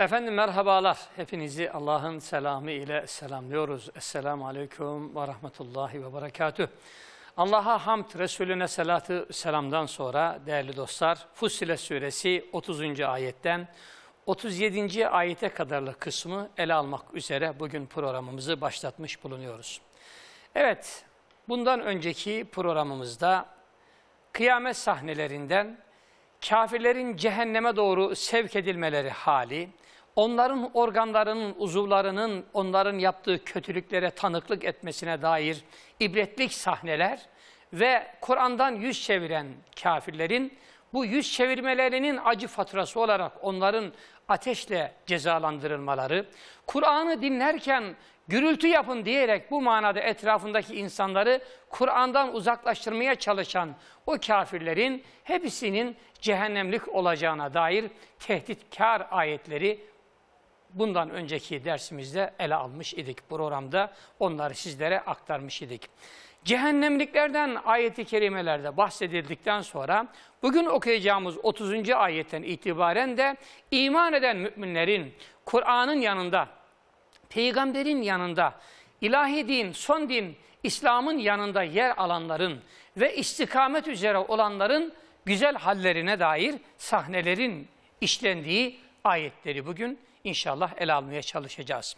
Efendim merhabalar. Hepinizi Allah'ın selamı ile selamlıyoruz. Esselamu Aleyküm ve Rahmetullahi ve Berekatüh. Allah'a hamd Resulüne salatı selamdan sonra değerli dostlar Fussile suresi 30. ayetten 37. ayete kadarlı kısmı ele almak üzere bugün programımızı başlatmış bulunuyoruz. Evet bundan önceki programımızda kıyamet sahnelerinden kafirlerin cehenneme doğru sevk edilmeleri hali, onların organlarının, uzuvlarının onların yaptığı kötülüklere tanıklık etmesine dair ibretlik sahneler ve Kur'an'dan yüz çeviren kafirlerin bu yüz çevirmelerinin acı faturası olarak onların ateşle cezalandırılmaları, Kur'an'ı dinlerken gürültü yapın diyerek bu manada etrafındaki insanları Kur'an'dan uzaklaştırmaya çalışan o kafirlerin hepsinin cehennemlik olacağına dair tehditkar ayetleri bundan önceki dersimizde ele almış idik. Programda onları sizlere aktarmış idik. Cehennemliklerden ayeti kerimelerde bahsedildikten sonra bugün okuyacağımız 30. ayetten itibaren de iman eden müminlerin Kur'an'ın yanında peygamberin yanında, ilahi din, son din, İslam'ın yanında yer alanların ve istikamet üzere olanların güzel hallerine dair sahnelerin işlendiği ayetleri bugün inşallah ele almaya çalışacağız.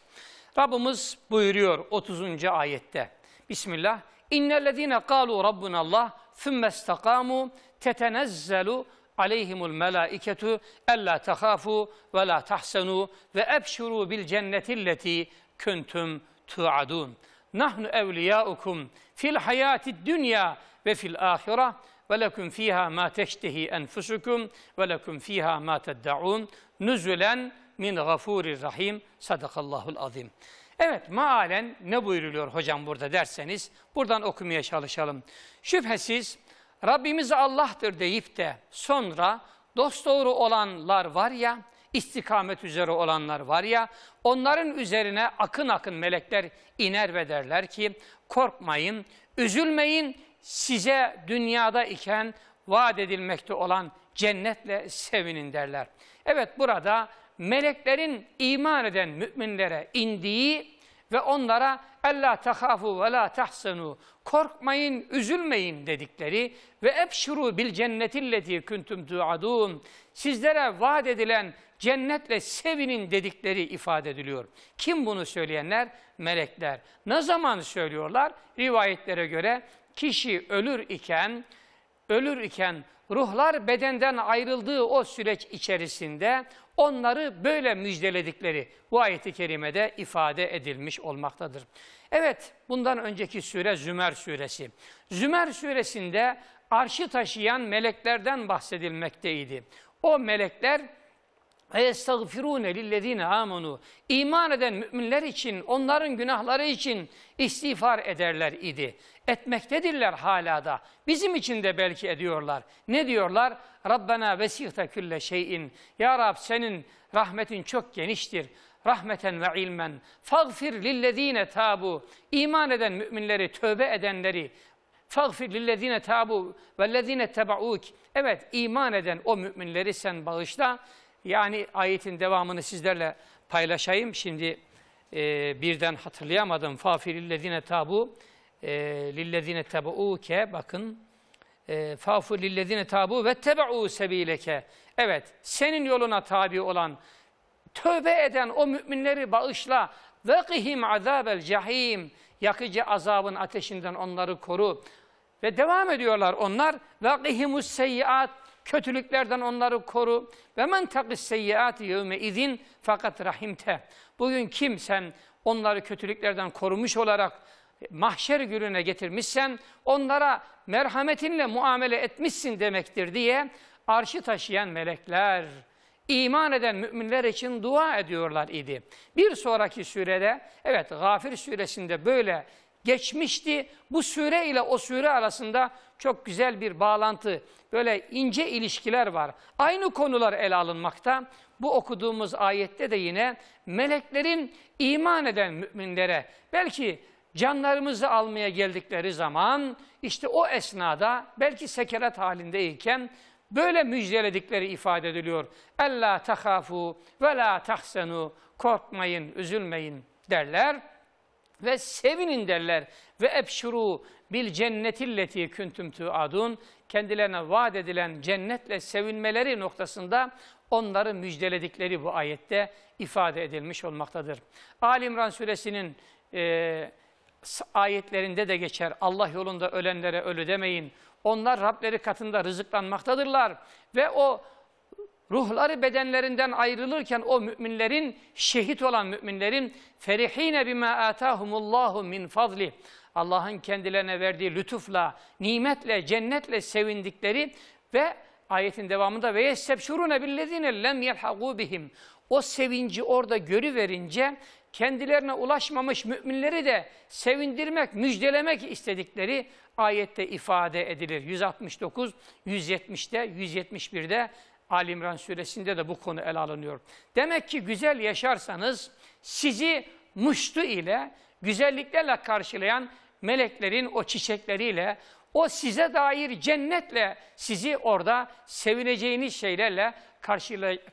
Rabbimiz buyuruyor 30. ayette. Bismillah. İnnellezine kalu rabbunallah thumma istakamu tetenezzelu aleyhimul melaiketu ella tahafu ve la tahsenu ve ebşuru bil cennetilleti kuntum tuadun. Nahnu evliyaukum fil hayati dünya ve fil ahira ve lekum fiha ma teştehi enfusukum ve lekum fiha ma teddaun nüzülen min gafurir rahim sadakallahul azim. Evet maalen ne buyuruluyor hocam burada derseniz buradan okumaya çalışalım. Şüphesiz Rabbimiz Allah'tır deyip de sonra dosdoğru olanlar var ya, istikamet üzere olanlar var ya, onların üzerine akın akın melekler iner ve derler ki, korkmayın, üzülmeyin, size dünyada iken vaat edilmekte olan cennetle sevinin derler. Evet burada meleklerin iman eden müminlere indiği ve onlara "Ella tahafu ve la tahsenu" korkmayın, üzülmeyin dedikleri ve "Ebşiru bil cennetilleti kuntum tuadun" sizlere vaat edilen cennetle sevinin dedikleri ifade ediliyor. Kim bunu söyleyenler? Melekler. Ne zaman söylüyorlar? Rivayetlere göre kişi ölür iken ölür iken ruhlar bedenden ayrıldığı o süreç içerisinde onları böyle müjdeledikleri bu ayeti kerimede ifade edilmiş olmaktadır. Evet, bundan önceki sure Zümer suresi. Zümer suresinde arşı taşıyan meleklerden bahsedilmekteydi. O melekler وَيَسْتَغْفِرُونَ لِلَّذ۪ينَ amanu İman eden müminler için, onların günahları için istiğfar ederler idi. Etmektedirler hala da. Bizim için de belki ediyorlar. Ne diyorlar? Rabbena vesihte külle şeyin. Ya Rab senin rahmetin çok geniştir. Rahmeten ve ilmen. Fagfir lillezine tabu. İman eden müminleri, tövbe edenleri, Fagfir lillezine tabu vellezine tebauk. Evet iman eden o müminleri sen bağışla yani ayetin devamını sizlerle paylaşayım. Şimdi e, birden hatırlayamadım. Fafirillezine tabu e, lillezine tabuuke bakın. E, Fafu tabu ve tebe'u sebileke. Evet senin yoluna tabi olan tövbe eden o müminleri bağışla ve kihim azabel cahim yakıcı azabın ateşinden onları koru ve devam ediyorlar onlar ve kihimus seyyiat Kötülüklerden onları koru. Ve men takis seyyiati yevme izin fakat rahimte. Bugün kim sen onları kötülüklerden korumuş olarak mahşer gününe getirmişsen onlara merhametinle muamele etmişsin demektir diye arşı taşıyan melekler, iman eden müminler için dua ediyorlar idi. Bir sonraki surede, evet Gafir suresinde böyle geçmişti. Bu sure ile o sure arasında çok güzel bir bağlantı böyle ince ilişkiler var. Aynı konular ele alınmakta. Bu okuduğumuz ayette de yine meleklerin iman eden müminlere belki canlarımızı almaya geldikleri zaman işte o esnada belki sekeret halindeyken böyle müjdeledikleri ifade ediliyor. Ella tahafu ve la tahsenu korkmayın, üzülmeyin derler ve sevinin derler. Ve ebşuru bil cennetilleti küntüm adun Kendilerine vaat edilen cennetle sevinmeleri noktasında onları müjdeledikleri bu ayette ifade edilmiş olmaktadır. Ali İmran suresinin e, ayetlerinde de geçer. Allah yolunda ölenlere ölü demeyin. Onlar Rableri katında rızıklanmaktadırlar ve o ruhları bedenlerinden ayrılırken o müminlerin, şehit olan müminlerin ferihine bima atahumullahu min fazli Allah'ın kendilerine verdiği lütufla, nimetle, cennetle sevindikleri ve ayetin devamında ve yestebşurune billezine lem yelhagu bihim. O sevinci orada görüverince kendilerine ulaşmamış müminleri de sevindirmek, müjdelemek istedikleri ayette ifade edilir. 169, 170'te, 171'de Ali İmran suresinde de bu konu ele alınıyor. Demek ki güzel yaşarsanız sizi muştu ile, güzelliklerle karşılayan meleklerin o çiçekleriyle, o size dair cennetle sizi orada sevineceğiniz şeylerle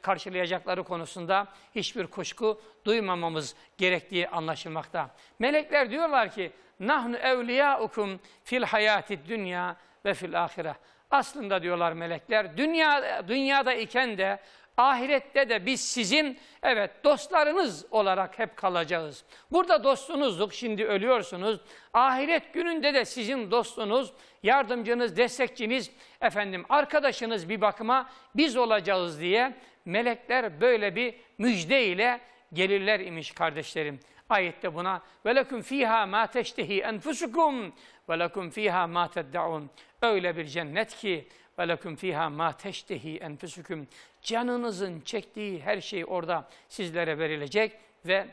karşılayacakları konusunda hiçbir kuşku duymamamız gerektiği anlaşılmakta. Melekler diyorlar ki, nahnu evliya evliyaukum fil hayati dünya ve fil ahire. Aslında diyorlar melekler dünya dünyada iken de ahirette de biz sizin evet dostlarınız olarak hep kalacağız. Burada dostunuzduk şimdi ölüyorsunuz. Ahiret gününde de sizin dostunuz, yardımcınız, destekçiniz, efendim arkadaşınız bir bakıma biz olacağız diye melekler böyle bir müjde ile gelirler imiş kardeşlerim. Ayette buna ve lekum fiha ma teştehi enfusukum ve lekum fiha ma teddaun. Öyle bir cennet ki ve lekum fiha ma teştehi enfusukum. Canınızın çektiği her şey orada sizlere verilecek ve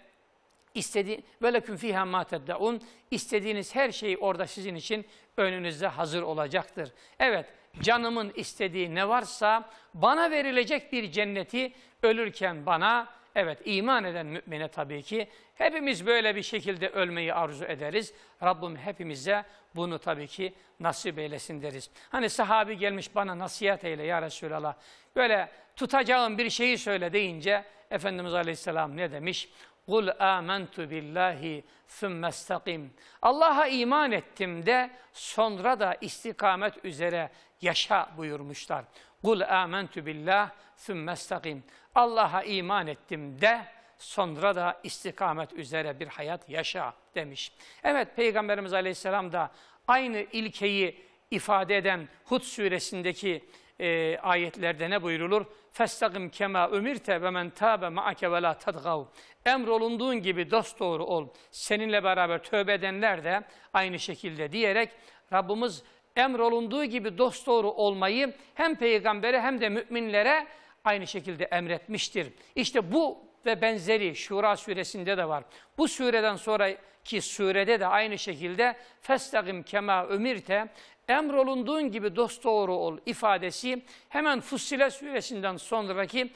istedi ve lekum fiha ma teddaun. İstediğiniz her şey orada sizin için önünüzde hazır olacaktır. Evet, canımın istediği ne varsa bana verilecek bir cenneti ölürken bana Evet iman eden mümine tabii ki hepimiz böyle bir şekilde ölmeyi arzu ederiz. Rabbim hepimize bunu tabii ki nasip eylesin deriz. Hani sahabi gelmiş bana nasihat eyle ya Resulallah. Böyle tutacağım bir şeyi söyle deyince Efendimiz Aleyhisselam ne demiş? Kul amentu billahi thumma istakim. Allah'a iman ettim de sonra da istikamet üzere yaşa buyurmuşlar. Kul amentu billah thumma istakim. Allah'a iman ettim de sonra da istikamet üzere bir hayat yaşa demiş. Evet Peygamberimiz Aleyhisselam da aynı ilkeyi ifade eden Hud suresindeki e, ayetlerde ne buyurulur? Festagim kema ömirte ve men tabe maake ve la tadgav. Emrolunduğun gibi dost doğru ol. Seninle beraber tövbe edenler de aynı şekilde diyerek Rabbimiz emrolunduğu gibi dost doğru olmayı hem peygambere hem de müminlere aynı şekilde emretmiştir. İşte bu ve benzeri Şura suresinde de var. Bu sureden sonraki surede de aynı şekilde festagim kema ömirte emrolunduğun gibi dosdoğru ol ifadesi hemen Fussile suresinden sonraki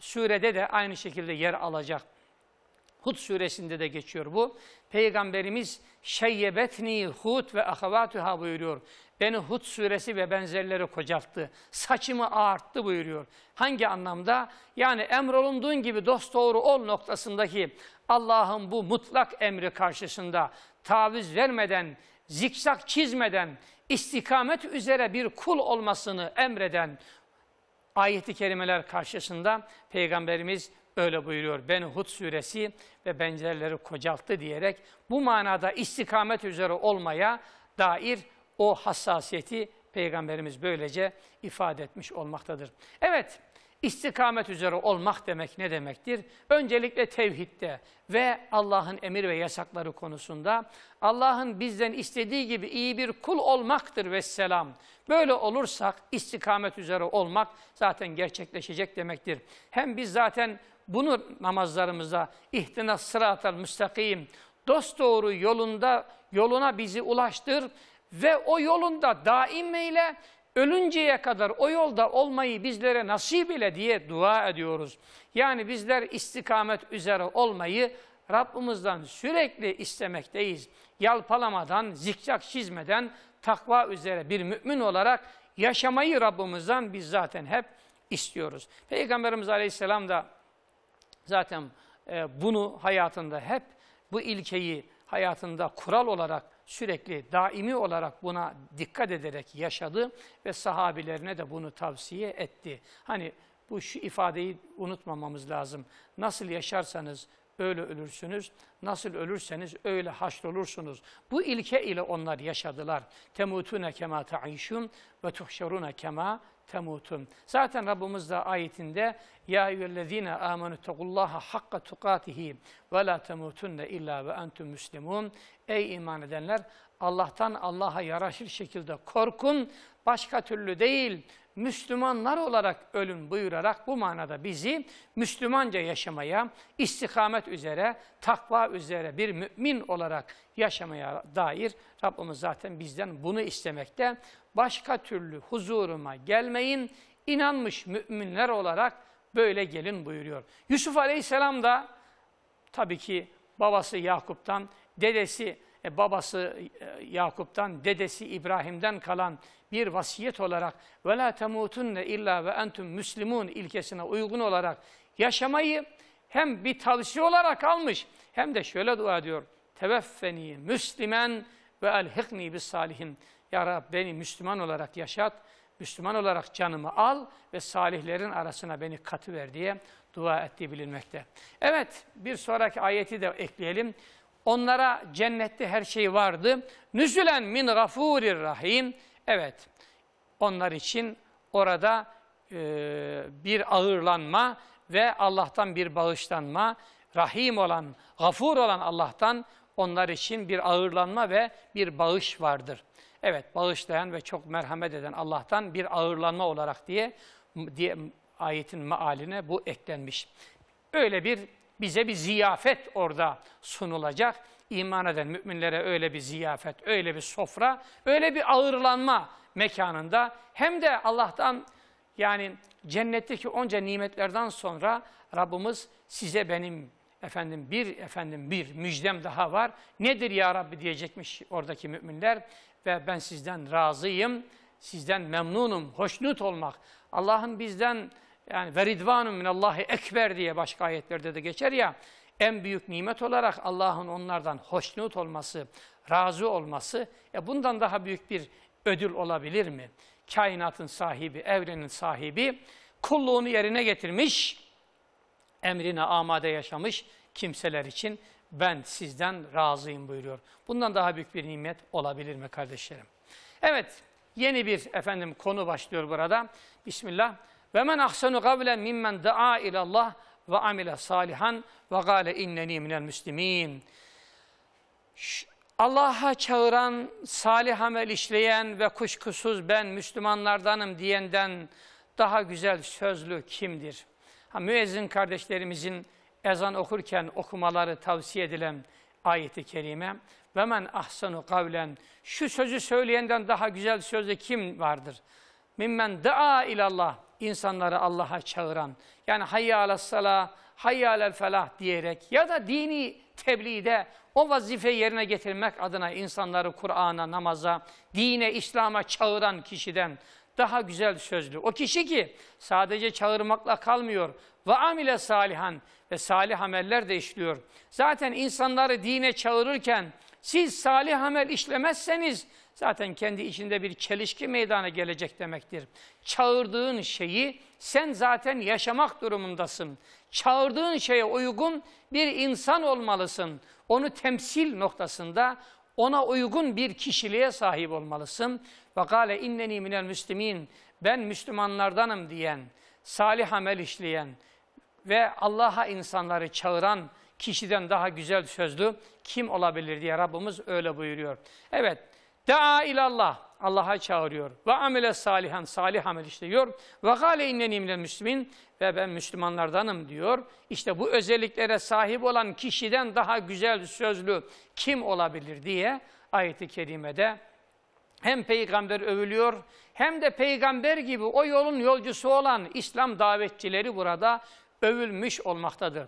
surede de aynı şekilde yer alacak. Hud suresinde de geçiyor bu. Peygamberimiz şeyyebetni hut ve ahavatüha buyuruyor. Beni hut suresi ve benzerleri kocalttı. Saçımı ağarttı buyuruyor. Hangi anlamda? Yani emrolunduğun gibi dost doğru ol noktasındaki Allah'ın bu mutlak emri karşısında taviz vermeden, zikzak çizmeden, istikamet üzere bir kul olmasını emreden ayeti kerimeler karşısında Peygamberimiz Öyle buyuruyor Ben Hud suresi ve benzerleri kocalttı diyerek bu manada istikamet üzere olmaya dair o hassasiyeti Peygamberimiz böylece ifade etmiş olmaktadır. Evet, İstikamet üzere olmak demek ne demektir? Öncelikle tevhidde ve Allah'ın emir ve yasakları konusunda Allah'ın bizden istediği gibi iyi bir kul olmaktır ve selam. Böyle olursak istikamet üzere olmak zaten gerçekleşecek demektir. Hem biz zaten bunu namazlarımıza ihtina sıratal müstakim dost doğru yolunda yoluna bizi ulaştır ve o yolunda daim eyle ölünceye kadar o yolda olmayı bizlere nasip ile diye dua ediyoruz. Yani bizler istikamet üzere olmayı Rabbimizden sürekli istemekteyiz. Yalpalamadan, zikzak çizmeden takva üzere bir mümin olarak yaşamayı Rabbimizden biz zaten hep istiyoruz. Peygamberimiz Aleyhisselam da zaten e, bunu hayatında hep bu ilkeyi hayatında kural olarak sürekli daimi olarak buna dikkat ederek yaşadı ve sahabilerine de bunu tavsiye etti. Hani bu şu ifadeyi unutmamamız lazım. Nasıl yaşarsanız öyle ölürsünüz. Nasıl ölürseniz öyle haşrolursunuz. Bu ilke ile onlar yaşadılar. Temutune kema ta'işun ve tuhşerune kema temutun. Zaten Rabbimiz de ayetinde ya eyyühellezine amenu tequllaha hakka tukatihi ve la temutunne illa ve entum müslimun. Ey iman edenler Allah'tan Allah'a yaraşır şekilde korkun başka türlü değil Müslümanlar olarak ölün buyurarak bu manada bizi Müslümanca yaşamaya, istikamet üzere, takva üzere bir mümin olarak yaşamaya dair Rabbimiz zaten bizden bunu istemekte. Başka türlü huzuruma gelmeyin, inanmış müminler olarak böyle gelin buyuruyor. Yusuf Aleyhisselam da tabii ki babası Yakup'tan dedesi, e, babası e, Yakup'tan, dedesi İbrahim'den kalan bir vasiyet olarak ve la temutunne illa ve entum müslimun ilkesine uygun olarak yaşamayı hem bir tavsiye olarak almış hem de şöyle dua ediyor. Teveffeni müslimen ve elhikni bis salihin. Ya Rab beni Müslüman olarak yaşat, Müslüman olarak canımı al ve salihlerin arasına beni katı ver diye dua ettiği bilinmekte. Evet bir sonraki ayeti de ekleyelim. Onlara cennette her şey vardı. Nüzülen min gafurir rahim. Evet, onlar için orada e, bir ağırlanma ve Allah'tan bir bağışlanma, rahim olan, gafur olan Allah'tan onlar için bir ağırlanma ve bir bağış vardır. Evet, bağışlayan ve çok merhamet eden Allah'tan bir ağırlanma olarak diye, diye ayetin maaline bu eklenmiş. Öyle bir bize bir ziyafet orada sunulacak. İman eden müminlere öyle bir ziyafet, öyle bir sofra, öyle bir ağırlanma mekanında hem de Allah'tan yani cennetteki onca nimetlerden sonra Rabbimiz size benim efendim bir efendim bir müjdem daha var. Nedir ya Rabbi diyecekmiş oradaki müminler ve ben sizden razıyım, sizden memnunum, hoşnut olmak. Allah'ın bizden yani ve ridvanun minallahi ekber diye başka ayetlerde de geçer ya. En büyük nimet olarak Allah'ın onlardan hoşnut olması, razı olması. E bundan daha büyük bir ödül olabilir mi? Kainatın sahibi, evrenin sahibi kulluğunu yerine getirmiş, emrine amade yaşamış kimseler için ben sizden razıyım buyuruyor. Bundan daha büyük bir nimet olabilir mi kardeşlerim? Evet, yeni bir efendim konu başlıyor burada. Bismillah. Ve men ahsenu kavlen mimmen daa ila Allah ve amile salihan ve gale inneni minel müslimin. Allah'a çağıran, salih amel işleyen ve kuşkusuz ben Müslümanlardanım diyenden daha güzel sözlü kimdir? Ha, müezzin kardeşlerimizin ezan okurken okumaları tavsiye edilen ayeti kerime ve men ahsanu kavlen şu sözü söyleyenden daha güzel sözü kim vardır? Mimmen daa ilallah insanları Allah'a çağıran, yani hayya ala salah, hayya alel felah diyerek ya da dini tebliğde o vazife yerine getirmek adına insanları Kur'an'a, namaza, dine, İslam'a çağıran kişiden daha güzel sözlü. O kişi ki sadece çağırmakla kalmıyor. Ve amile salihan ve salih ameller de işliyor. Zaten insanları dine çağırırken siz salih amel işlemezseniz zaten kendi içinde bir çelişki meydana gelecek demektir. Çağırdığın şeyi sen zaten yaşamak durumundasın. Çağırdığın şeye uygun bir insan olmalısın. Onu temsil noktasında ona uygun bir kişiliğe sahip olmalısın. Ve gale inneni minel müslimin ben Müslümanlardanım diyen, salih amel işleyen ve Allah'a insanları çağıran kişiden daha güzel sözlü kim olabilir diye Rabbimiz öyle buyuruyor. Evet, Da'a ilallah, Allah'a çağırıyor. Ve amele salihan, salih amel işliyor. Ve gale inneni minel müslümin ve ben Müslümanlardanım diyor. İşte bu özelliklere sahip olan kişiden daha güzel sözlü kim olabilir diye ayeti kerimede hem peygamber övülüyor hem de peygamber gibi o yolun yolcusu olan İslam davetçileri burada övülmüş olmaktadır.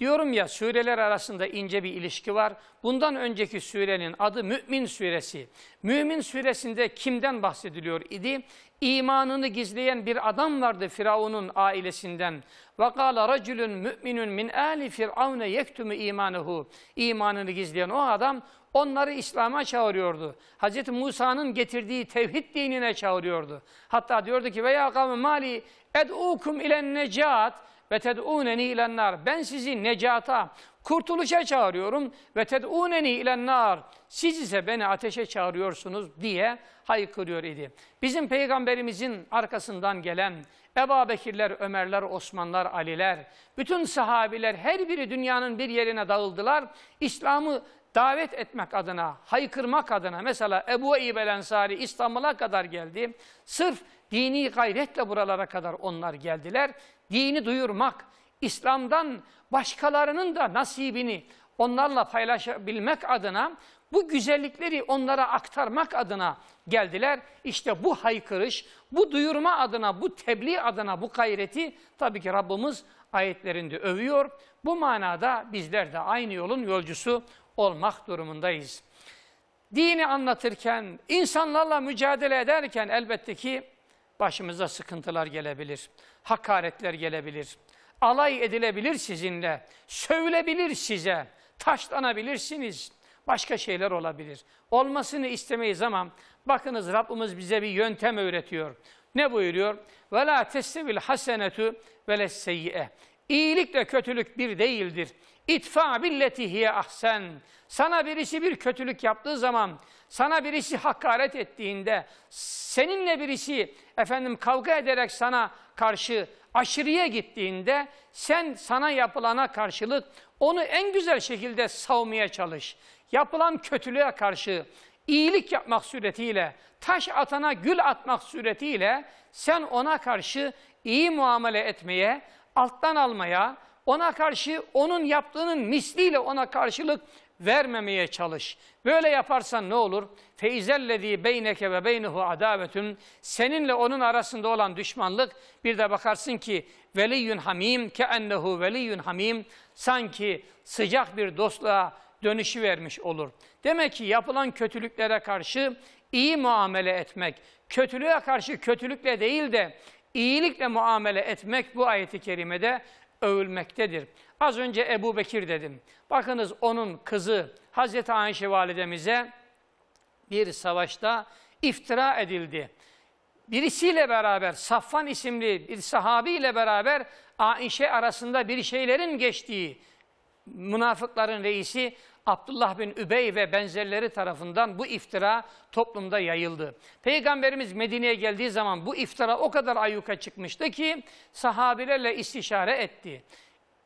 Diyorum ya sureler arasında ince bir ilişki var. Bundan önceki surenin adı Mü'min suresi. Mü'min suresinde kimden bahsediliyor idi? İmanını gizleyen bir adam vardı Firavun'un ailesinden. وَقَالَ رَجُلٌ مُؤْمِنٌ مِنْ آلِ فِرْعَوْنَ يَكْتُمُ imanehu. İmanını gizleyen o adam onları İslam'a çağırıyordu. Hz. Musa'nın getirdiği tevhid dinine çağırıyordu. Hatta diyordu ki veya kavmi mali ed'ukum ilen necat ve ted'uneni ilennar. Ben sizi necata, kurtuluşa çağırıyorum ve ted'uneni ilennar. Siz ise beni ateşe çağırıyorsunuz diye haykırıyor idi. Bizim peygamberimizin arkasından gelen Eba Bekirler, Ömerler, Osmanlar, Aliler, bütün sahabiler her biri dünyanın bir yerine dağıldılar. İslam'ı davet etmek adına, haykırmak adına mesela Ebu Eyyubel Ensari İstanbul'a kadar geldi. Sırf dini gayretle buralara kadar onlar geldiler dini duyurmak, İslam'dan başkalarının da nasibini onlarla paylaşabilmek adına bu güzellikleri onlara aktarmak adına geldiler. İşte bu haykırış, bu duyurma adına, bu tebliğ adına bu gayreti tabii ki Rabbimiz ayetlerinde övüyor. Bu manada bizler de aynı yolun yolcusu olmak durumundayız. Dini anlatırken, insanlarla mücadele ederken elbette ki başımıza sıkıntılar gelebilir, hakaretler gelebilir, alay edilebilir sizinle, sövülebilir size, taşlanabilirsiniz, başka şeyler olabilir. Olmasını istemeyiz ama bakınız Rabbimiz bize bir yöntem öğretiyor. Ne buyuruyor? وَلَا تَسْتَوِلْ حَسَنَةُ İyilik İyilikle kötülük bir değildir. İtfa billeti hiye ahsen. Sana birisi bir kötülük yaptığı zaman sana birisi hakaret ettiğinde, seninle birisi efendim kavga ederek sana karşı aşırıya gittiğinde sen sana yapılana karşılık onu en güzel şekilde savmaya çalış. Yapılan kötülüğe karşı iyilik yapmak suretiyle, taş atana gül atmak suretiyle sen ona karşı iyi muamele etmeye, alttan almaya, ona karşı onun yaptığının misliyle ona karşılık vermemeye çalış. Böyle yaparsan ne olur? Feizellezî beyneke ve beynehu adavetun. Seninle onun arasında olan düşmanlık bir de bakarsın ki veliyyun hamim ke ennehu veliyyun hamim sanki sıcak bir dostluğa dönüşü vermiş olur. Demek ki yapılan kötülüklere karşı iyi muamele etmek, kötülüğe karşı kötülükle değil de iyilikle muamele etmek bu ayeti kerimede övülmektedir. Az önce Ebu Bekir dedim. Bakınız onun kızı Hazreti Ayşe validemize bir savaşta iftira edildi. Birisiyle beraber Safvan isimli bir sahabi ile beraber Aişe arasında bir şeylerin geçtiği münafıkların reisi Abdullah bin Übey ve benzerleri tarafından bu iftira toplumda yayıldı. Peygamberimiz Medine'ye geldiği zaman bu iftira o kadar ayyuka çıkmıştı ki sahabilerle istişare etti.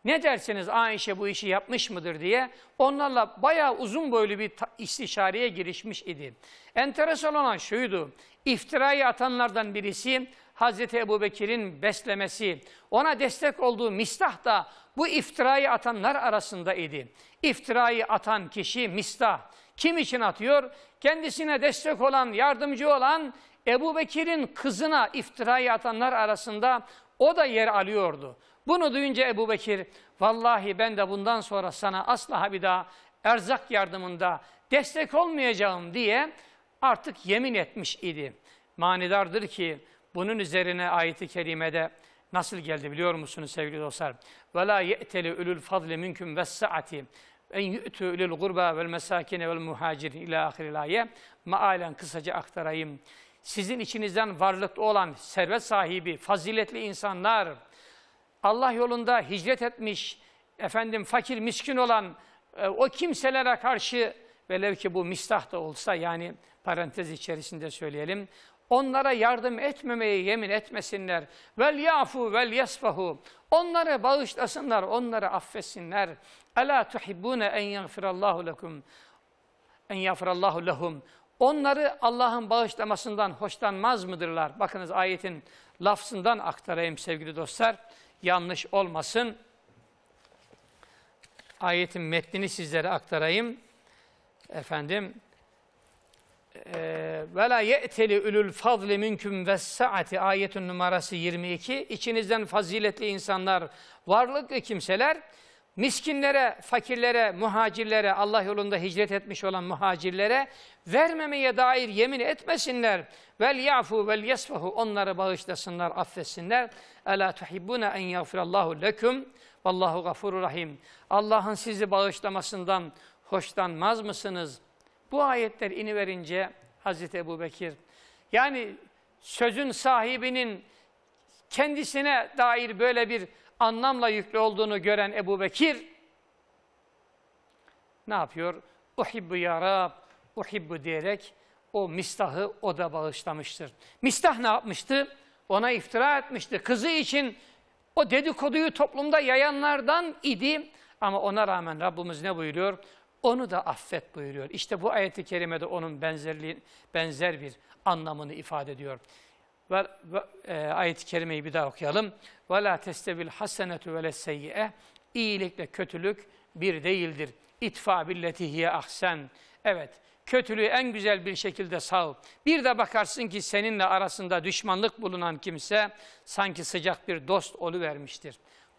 Ne dersiniz Ayşe bu işi yapmış mıdır diye onlarla bayağı uzun boylu bir istişareye girişmiş idi. Enteresan olan şuydu. iftirayı atanlardan birisi Hazreti Ebu Bekir'in beslemesi, ona destek olduğu Mistah da bu iftirayı atanlar arasında idi. İftirayı atan kişi Mistah. Kim için atıyor? Kendisine destek olan, yardımcı olan Ebu Bekir'in kızına iftirayı atanlar arasında o da yer alıyordu. Bunu duyunca Ebu Bekir, vallahi ben de bundan sonra sana asla bir daha erzak yardımında destek olmayacağım diye artık yemin etmiş idi. Manidardır ki bunun üzerine ayeti kerimede nasıl geldi biliyor musunuz sevgili dostlar? وَلَا يَئْتَلِ اُلُوا الْفَضْلِ مِنْكُمْ وَالسَّعَةِ en yu'tu ulul gurba vel mesakine vel muhacirin ila ahiril aye. Mealen kısaca aktarayım. Sizin içinizden varlıklı olan servet sahibi, faziletli insanlar, Allah yolunda hicret etmiş, efendim fakir miskin olan e, o kimselere karşı velev ki bu mistah da olsa yani parantez içerisinde söyleyelim. Onlara yardım etmemeye yemin etmesinler. Vel yafu vel yasfahu. Onları bağışlasınlar, onları affetsinler. Ela tuhibbune en yagfirallahu lekum. En yagfirallahu lehum. Onları Allah'ın bağışlamasından hoşlanmaz mıdırlar? Bakınız ayetin lafzından aktarayım sevgili dostlar yanlış olmasın. Ayetin metnini sizlere aktarayım. Efendim e, ve la ye'teli ulul fadli minkum ve saati ayetin numarası 22. İçinizden faziletli insanlar, varlıklı kimseler miskinlere, fakirlere, muhacirlere, Allah yolunda hicret etmiş olan muhacirlere vermemeye dair yemin etmesinler. Vel yafu vel yesfahu onları bağışlasınlar, affetsinler. Ela tuhibbuna en yagfirallahu lekum. Vallahu gafurur rahim. Allah'ın sizi bağışlamasından hoşlanmaz mısınız? Bu ayetler verince Hazreti Ebubekir. yani sözün sahibinin kendisine dair böyle bir anlamla yüklü olduğunu gören Ebu Bekir ne yapıyor? Uhibbu ya Rab, uhibbu diyerek o mistahı o da bağışlamıştır. Mistah ne yapmıştı? Ona iftira etmişti. Kızı için o dedikoduyu toplumda yayanlardan idi. Ama ona rağmen Rabbimiz ne buyuruyor? Onu da affet buyuruyor. İşte bu ayeti kerimede onun benzerliği, benzer bir anlamını ifade ediyor. Ve, e, ayet-i kerimeyi bir daha okuyalım. وَلَا تَسْتَوِلْ حَسَّنَةُ وَلَسْسَيِّئَةِ İyilikle kötülük bir değildir. İtfa billetihiye ahsen. Evet, kötülüğü en güzel bir şekilde sal. Bir de bakarsın ki seninle arasında düşmanlık bulunan kimse sanki sıcak bir dost vermiştir.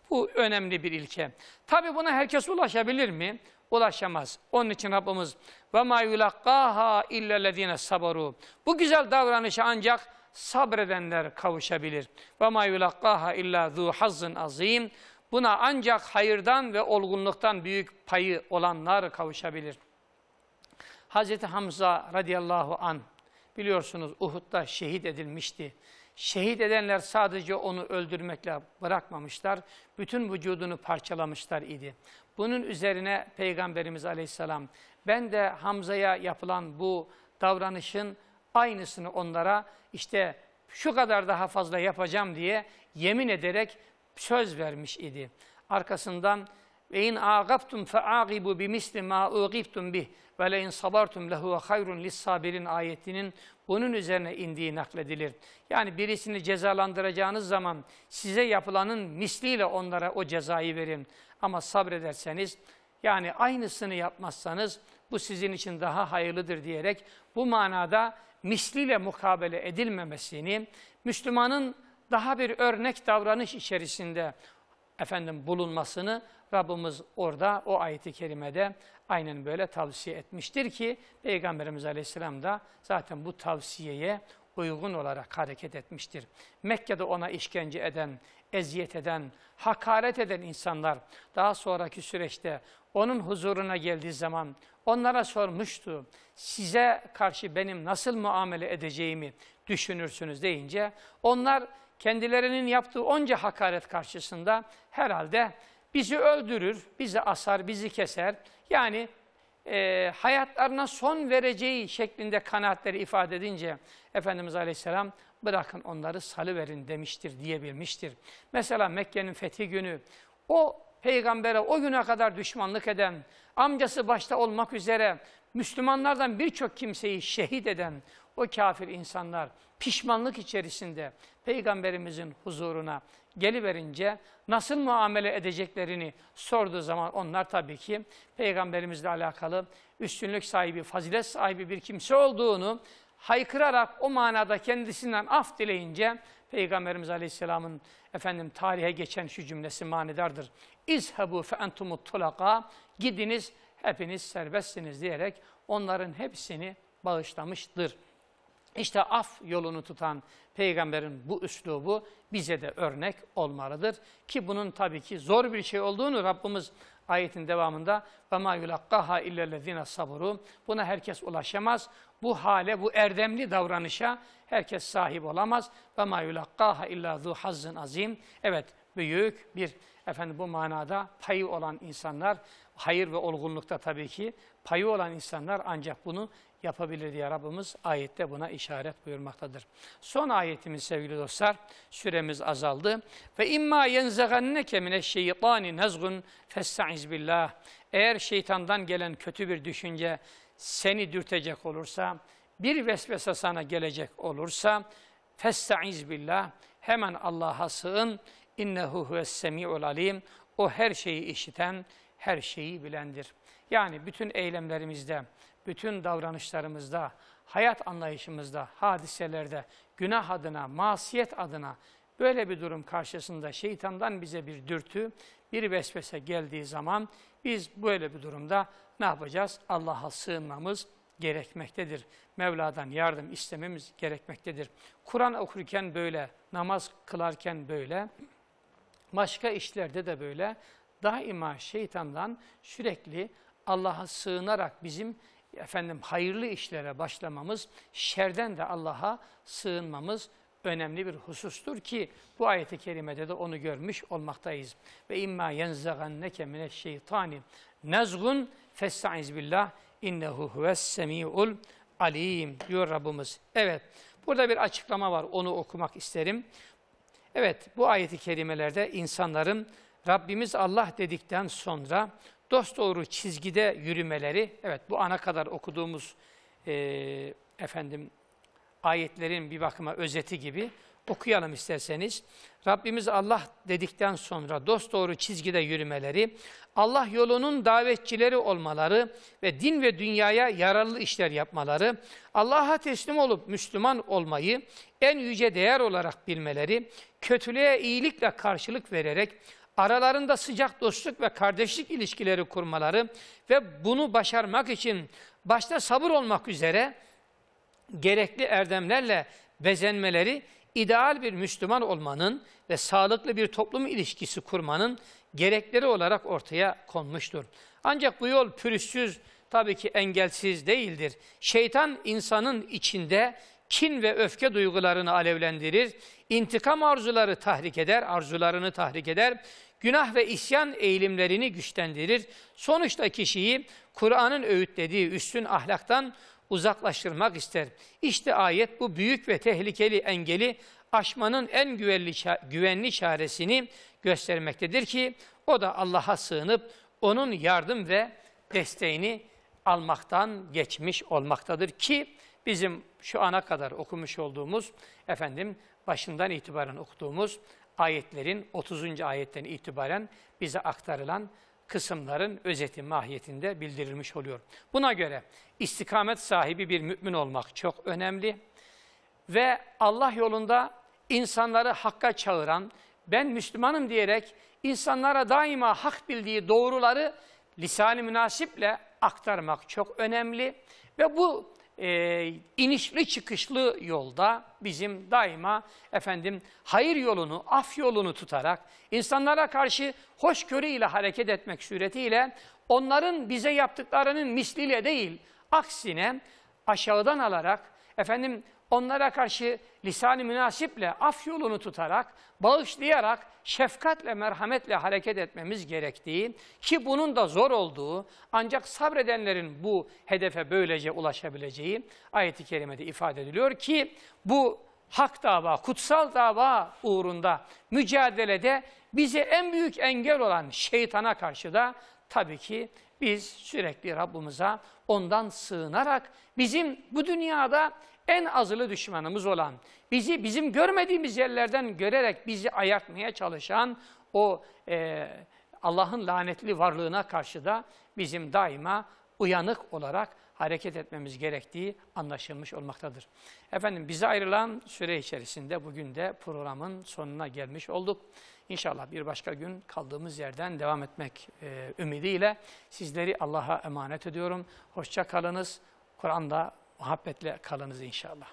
Bu önemli bir ilke. Tabi buna herkes ulaşabilir mi? Ulaşamaz. Onun için Rabbimiz ve ma yulakkaha illellezine sabaru. Bu güzel davranışı ancak sabredenler kavuşabilir. Ve ma yulakkaha illa zu hazzın azim. Buna ancak hayırdan ve olgunluktan büyük payı olanlar kavuşabilir. Hazreti Hamza radıyallahu an biliyorsunuz Uhud'da şehit edilmişti. Şehit edenler sadece onu öldürmekle bırakmamışlar, bütün vücudunu parçalamışlar idi. Bunun üzerine Peygamberimiz aleyhisselam, ben de Hamza'ya yapılan bu davranışın aynısını onlara işte şu kadar daha fazla yapacağım diye yemin ederek söz vermiş idi. Arkasından ve in agabtum feagibu bimisli ma ugibtum bih ve le in sabartum lehuve hayrun lissabirin ayetinin bunun üzerine indiği nakledilir. Yani birisini cezalandıracağınız zaman size yapılanın misliyle onlara o cezayı verin. Ama sabrederseniz yani aynısını yapmazsanız bu sizin için daha hayırlıdır diyerek bu manada misliyle mukabele edilmemesini, Müslümanın daha bir örnek davranış içerisinde efendim bulunmasını Rabbimiz orada o ayeti kerimede aynen böyle tavsiye etmiştir ki Peygamberimiz Aleyhisselam da zaten bu tavsiyeye uygun olarak hareket etmiştir. Mekke'de ona işkence eden, eziyet eden, hakaret eden insanlar daha sonraki süreçte onun huzuruna geldiği zaman Onlara sormuştu, size karşı benim nasıl muamele edeceğimi düşünürsünüz deyince, onlar kendilerinin yaptığı onca hakaret karşısında herhalde bizi öldürür, bizi asar, bizi keser. Yani e, hayatlarına son vereceği şeklinde kanaatleri ifade edince Efendimiz Aleyhisselam bırakın onları salıverin demiştir, diyebilmiştir. Mesela Mekke'nin fethi günü o peygambere o güne kadar düşmanlık eden, amcası başta olmak üzere Müslümanlardan birçok kimseyi şehit eden o kafir insanlar pişmanlık içerisinde peygamberimizin huzuruna geliverince nasıl muamele edeceklerini sorduğu zaman onlar tabii ki peygamberimizle alakalı üstünlük sahibi, fazilet sahibi bir kimse olduğunu haykırarak o manada kendisinden af dileyince Peygamberimiz Aleyhisselam'ın efendim tarihe geçen şu cümlesi manidardır. İzhebu fe entumut tulaka gidiniz hepiniz serbestsiniz diyerek onların hepsini bağışlamıştır. İşte af yolunu tutan peygamberin bu üslubu bize de örnek olmalıdır. Ki bunun tabii ki zor bir şey olduğunu Rabbimiz ayetin devamında وَمَا يُلَقَّهَا اِلَّا الَّذ۪ينَ صَبُرُوا Buna herkes ulaşamaz. Bu hale, bu erdemli davranışa herkes sahip olamaz. وَمَا يُلَقَّهَا اِلَّا ذُو حَزٍّ azim. Evet, büyük bir efendim bu manada payı olan insanlar, hayır ve olgunlukta tabii ki payı olan insanlar ancak bunu yapabilir diye Rabbimiz ayette buna işaret buyurmaktadır. Son ayetimiz sevgili dostlar süremiz azaldı. Ve imma yenzaganneke mineşşeytani nezgun festaiz billah. Eğer şeytandan gelen kötü bir düşünce seni dürtecek olursa, bir vesvese sana gelecek olursa festaiz billah hemen Allah'a sığın. İnnehu huves semiul alim. O her şeyi işiten, her şeyi bilendir. Yani bütün eylemlerimizde, bütün davranışlarımızda, hayat anlayışımızda, hadiselerde, günah adına, masiyet adına böyle bir durum karşısında şeytandan bize bir dürtü, bir vesvese geldiği zaman biz böyle bir durumda ne yapacağız? Allah'a sığınmamız gerekmektedir. Mevla'dan yardım istememiz gerekmektedir. Kur'an okurken böyle, namaz kılarken böyle, başka işlerde de böyle daima şeytandan sürekli Allah'a sığınarak bizim efendim hayırlı işlere başlamamız, şerden de Allah'a sığınmamız önemli bir husustur ki bu ayeti kerimede de onu görmüş olmaktayız. Ve imma yenzaganneke mineşşeytani Nazgun festaiz billah innehu huves semiul alim diyor Rabbimiz. Evet burada bir açıklama var onu okumak isterim. Evet bu ayeti kerimelerde insanların Rabbimiz Allah dedikten sonra dosdoğru çizgide yürümeleri, evet bu ana kadar okuduğumuz e, efendim ayetlerin bir bakıma özeti gibi okuyalım isterseniz. Rabbimiz Allah dedikten sonra dosdoğru çizgide yürümeleri, Allah yolunun davetçileri olmaları ve din ve dünyaya yararlı işler yapmaları, Allah'a teslim olup Müslüman olmayı en yüce değer olarak bilmeleri, kötülüğe iyilikle karşılık vererek aralarında sıcak dostluk ve kardeşlik ilişkileri kurmaları ve bunu başarmak için başta sabır olmak üzere gerekli erdemlerle bezenmeleri ideal bir Müslüman olmanın ve sağlıklı bir toplum ilişkisi kurmanın gerekleri olarak ortaya konmuştur. Ancak bu yol pürüzsüz, tabii ki engelsiz değildir. Şeytan insanın içinde kin ve öfke duygularını alevlendirir, intikam arzuları tahrik eder, arzularını tahrik eder, günah ve isyan eğilimlerini güçlendirir. Sonuçta kişiyi Kur'an'ın öğütlediği üstün ahlaktan uzaklaştırmak ister. İşte ayet bu büyük ve tehlikeli engeli aşmanın en güvenli, güvenli çaresini göstermektedir ki o da Allah'a sığınıp onun yardım ve desteğini almaktan geçmiş olmaktadır ki bizim şu ana kadar okumuş olduğumuz, efendim başından itibaren okuduğumuz ayetlerin 30. ayetten itibaren bize aktarılan kısımların özeti mahiyetinde bildirilmiş oluyor. Buna göre istikamet sahibi bir mümin olmak çok önemli ve Allah yolunda insanları hakka çağıran, ben Müslümanım diyerek insanlara daima hak bildiği doğruları lisan-ı münasiple aktarmak çok önemli ve bu e, inişli çıkışlı yolda bizim daima efendim hayır yolunu, af yolunu tutarak insanlara karşı hoşgörü ile hareket etmek suretiyle onların bize yaptıklarının misliyle değil aksine aşağıdan alarak efendim onlara karşı lisan-ı münasiple, af yolunu tutarak, bağışlayarak, şefkatle, merhametle hareket etmemiz gerektiği ki bunun da zor olduğu ancak sabredenlerin bu hedefe böylece ulaşabileceği ayet-i kerimede ifade ediliyor ki bu hak dava, kutsal dava uğrunda mücadelede bize en büyük engel olan şeytana karşı da tabii ki biz sürekli Rabbimize ondan sığınarak bizim bu dünyada en azılı düşmanımız olan, bizi bizim görmediğimiz yerlerden görerek bizi ayartmaya çalışan o e, Allah'ın lanetli varlığına karşı da bizim daima uyanık olarak hareket etmemiz gerektiği anlaşılmış olmaktadır. Efendim bize ayrılan süre içerisinde bugün de programın sonuna gelmiş olduk. İnşallah bir başka gün kaldığımız yerden devam etmek e, ümidiyle sizleri Allah'a emanet ediyorum. Hoşça kalınız. Kur'an'da muhabbetle kalınız inşallah.